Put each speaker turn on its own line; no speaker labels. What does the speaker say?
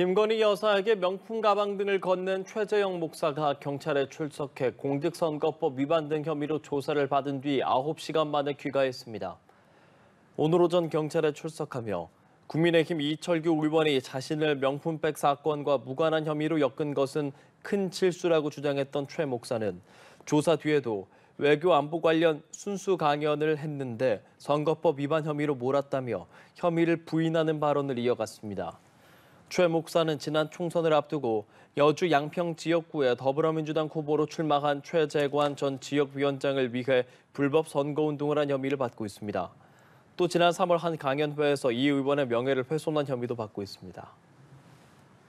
김건희 여사에게 명품 가방 등을 건넨 최재영 목사가 경찰에 출석해 공직선거법 위반 등 혐의로 조사를 받은 뒤 9시간 만에 귀가했습니다. 오늘 오전 경찰에 출석하며 국민의힘 이철규 의원이 자신을 명품백 사건과 무관한 혐의로 엮은 것은 큰 실수라고 주장했던 최 목사는 조사 뒤에도 외교 안보 관련 순수 강연을 했는데 선거법 위반 혐의로 몰았다며 혐의를 부인하는 발언을 이어갔습니다. 최 목사는 지난 총선을 앞두고 여주 양평 지역구에 더불어민주당 후보로 출마한 최재관 전 지역위원장을 위해 불법 선거운동을 한 혐의를 받고 있습니다. 또 지난 3월 한 강연회에서 이 의원의 명예를 훼손한 혐의도 받고 있습니다.